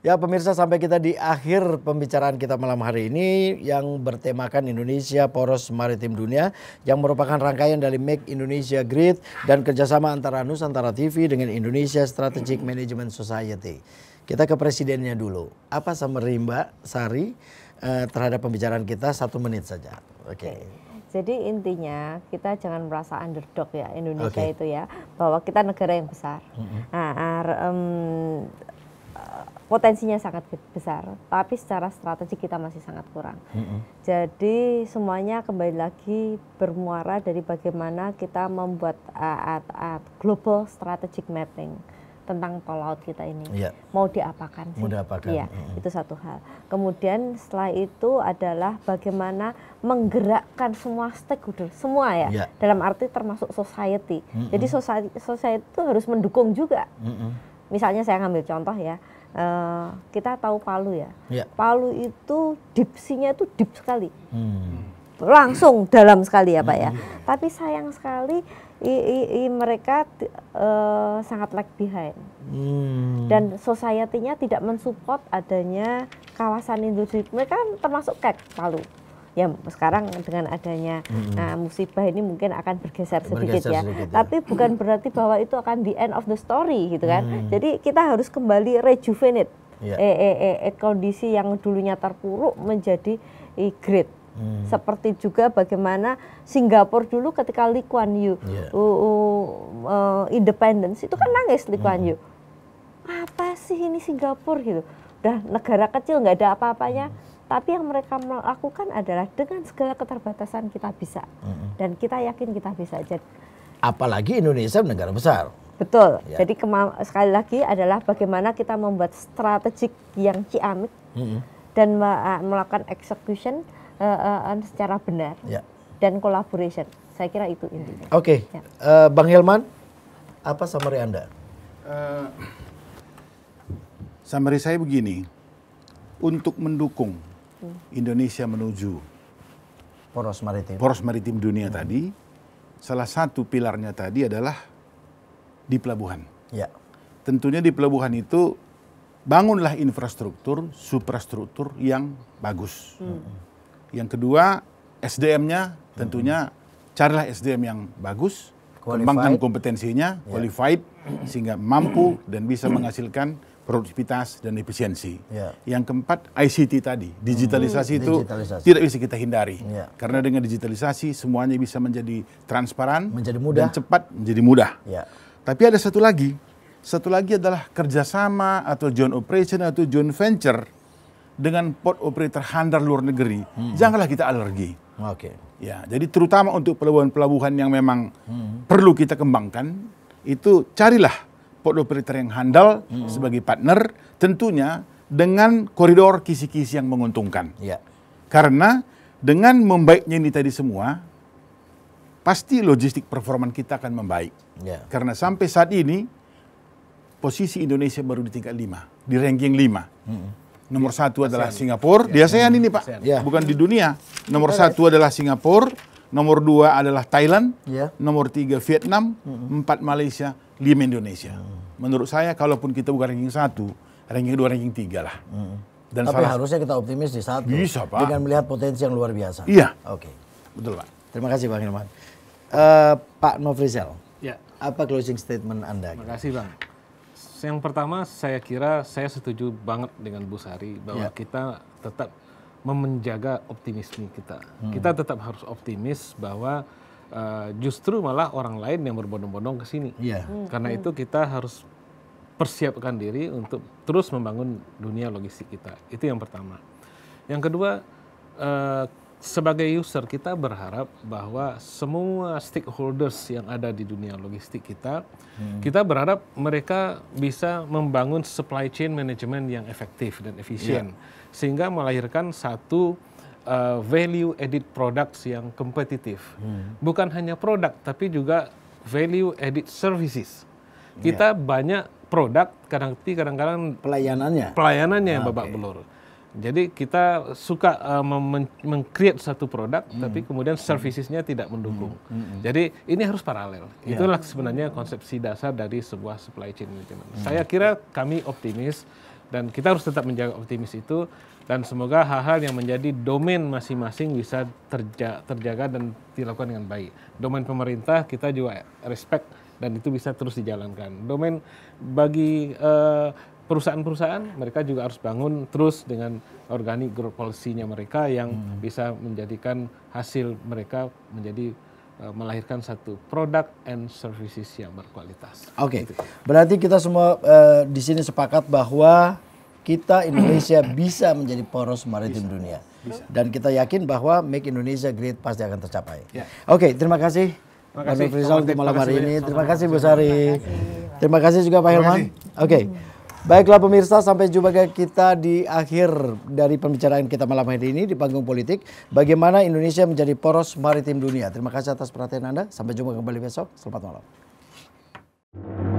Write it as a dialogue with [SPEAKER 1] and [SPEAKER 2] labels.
[SPEAKER 1] Ya pemirsa sampai kita di akhir pembicaraan kita malam hari ini yang bertemakan Indonesia Poros Maritim Dunia yang merupakan rangkaian dari Make Indonesia Great dan kerjasama antara Nusantara TV dengan Indonesia Strategic Management Society. Kita ke presidennya dulu. Apa summary Mbak Sari eh, terhadap pembicaraan kita satu menit saja. Oke. Okay.
[SPEAKER 2] Jadi intinya kita jangan merasa underdog ya Indonesia okay. itu ya bahwa kita negara yang besar. Mm -hmm. Nah, um, potensinya sangat besar, tapi secara strategi kita masih sangat kurang. Mm -hmm. Jadi semuanya kembali lagi bermuara dari bagaimana kita membuat uh, eh, at global strategic mapping tentang tol laut kita ini. Yeah. Mau diapakan sih? Mau diapakan. Ya, mm -hmm. itu satu hal. Kemudian setelah itu adalah bagaimana menggerakkan semua stakeholder, semua ya, yeah. dalam arti termasuk society. Mm -hmm. Jadi society, society itu harus mendukung juga. Mm -hmm. Misalnya saya ngambil contoh ya Eh, kita tahu Palu ya. ya. Palu itu dipsinya itu deep sekali. Hmm. Langsung dalam sekali ya Pak ya. Hmm. Tapi sayang sekali i, i, i mereka uh, sangat lag behind. Hmm. Dan society-nya tidak mensupport adanya kawasan industri. Mereka kan termasuk kek Palu ya sekarang dengan adanya hmm. uh, musibah ini mungkin akan bergeser sedikit bergeser ya. Sedikit, ya. Tapi bukan berarti bahwa itu akan the end of the story gitu kan. Hmm. Jadi kita harus kembali rejuvenate. Yeah. Iya. Eh, eh, eh, kondisi yang dulunya terpuruk menjadi eh, great. Hmm. Seperti juga bagaimana Singapura dulu ketika Lee Kuan Yew yeah. uh, uh, e, independence itu kan nangis Lee Kuan Yew. Hmm. Apa sih ini Singapura gitu? Udah negara kecil nggak ada apa-apanya. Hmm tapi yang mereka melakukan adalah dengan segala keterbatasan kita bisa hmm. dan kita yakin kita bisa. Jadi
[SPEAKER 1] apalagi Indonesia negara besar.
[SPEAKER 2] Betul. Ya. Jadi sekali lagi adalah bagaimana kita membuat strategik yang ciamik hmm. dan me eh, melakukan execution uh, uh, secara benar ya. dan collaboration. Saya kira itu intinya.
[SPEAKER 3] Oke, okay. ya. uh, Bang Hilman, apa summary Anda? Uh, summary saya begini, untuk mendukung Indonesia menuju poros maritim poros maritim dunia hmm. tadi, salah satu pilarnya tadi adalah di pelabuhan. Ya. Tentunya di pelabuhan itu bangunlah infrastruktur, suprastruktur yang bagus. Hmm. Yang kedua, SDM-nya hmm. tentunya hmm. carilah SDM yang bagus, qualified. kembangkan kompetensinya, qualified ya. qualified sehingga mampu dan bisa menghasilkan produktivitas dan efisiensi. Yeah. Yang keempat ICT tadi, hmm, digitalisasi hmm, itu digitalisasi. tidak bisa kita hindari. Yeah. Karena dengan digitalisasi semuanya bisa menjadi transparan, menjadi mudah dan cepat menjadi mudah. Yeah. Tapi ada satu lagi, satu lagi adalah kerjasama atau joint operation atau joint venture dengan port operator handal luar negeri. Hmm. Janganlah kita alergi. Oke. Okay. Ya, jadi terutama untuk pelabuhan-pelabuhan yang memang hmm. perlu kita kembangkan itu carilah port operator yang handal hmm. sebagai partner, tentunya dengan koridor kisi-kisi yang menguntungkan. Ya. Karena dengan membaiknya ini tadi semua, pasti logistik performan kita akan membaik. Ya. Karena sampai saat ini, posisi Indonesia baru di tingkat 5, di ranking 5. Hmm. Nomor ya. satu adalah ASEAN. Singapura, ya. di ASEAN ini Pak, ASEAN. Ya. bukan di dunia. Nomor ya. satu adalah Singapura, nomor dua adalah Thailand, ya. nomor tiga Vietnam, hmm. empat Malaysia, lima Indonesia. Hmm. Menurut saya, kalaupun kita bukan ranking satu, ranking dua, ranking tiga lah. Hmm. Dan Tapi salah... harusnya
[SPEAKER 1] kita optimis di satu. Bisa, Pak. Dengan melihat potensi yang luar biasa. Iya.
[SPEAKER 3] Oke. Okay. Betul, Pak. Terima kasih, Bang Hilman.
[SPEAKER 1] Uh, Pak Nofrizal, ya. apa closing statement Anda? Terima kasih, Bang.
[SPEAKER 4] Yang pertama, saya kira saya setuju banget dengan Bu Sari bahwa ya. kita tetap menjaga optimisme kita. Hmm. Kita tetap harus optimis bahwa uh, justru malah orang lain yang berbondong-bondong ke sini. Yeah. Hmm. Karena hmm. itu kita harus persiapkan diri untuk terus membangun dunia logistik kita. Itu yang pertama. Yang kedua, uh, sebagai user kita berharap bahwa semua stakeholders yang ada di dunia logistik kita, hmm. kita berharap mereka bisa membangun supply chain management yang efektif dan efisien, yeah. sehingga melahirkan satu uh, value added products yang kompetitif. Hmm. Bukan hanya produk tapi juga value added services. Ya. Kita yeah. banyak produk kadang-kadang kadang pelayanannya pelayanannya ah, yang babak belur. Jadi kita suka uh, eh, mengcreate satu produk, hmm. tapi kemudian servicesnya tidak mendukung. Hmm. Hmm. Jadi ini harus paralel. Yeah. Itulah sebenarnya konsepsi dasar dari sebuah supply chain management. Hmm. Saya kira kami optimis dan kita harus tetap menjaga optimis itu dan semoga hal-hal yang menjadi domain masing-masing bisa terja terjaga dan dilakukan dengan baik. Domain pemerintah kita juga respect dan itu bisa terus dijalankan. Domain bagi eh, perusahaan-perusahaan mereka juga harus bangun terus dengan organik growth policy-nya mereka yang hmm. bisa menjadikan hasil mereka menjadi Eh, melahirkan satu produk and services yang berkualitas.
[SPEAKER 1] Oke, okay. Gitu. berarti kita semua uh, di sini sepakat bahwa kita Indonesia bisa menjadi poros maritim bisa. dunia. Bisa. Dan kita yakin bahwa Make Indonesia Great pasti akan tercapai. Yeah. Oke, okay, terima kasih. Terima kasih. untuk malam hari ini. Terima kasih Bu Sari. Terima kasih juga Pak Hilman. Oke. Okay. Baiklah pemirsa, sampai jumpa kita di akhir dari pembicaraan kita malam hari ini di panggung politik. Bagaimana Indonesia menjadi poros maritim dunia. Terima kasih atas perhatian Anda. Sampai jumpa kembali besok. Selamat malam.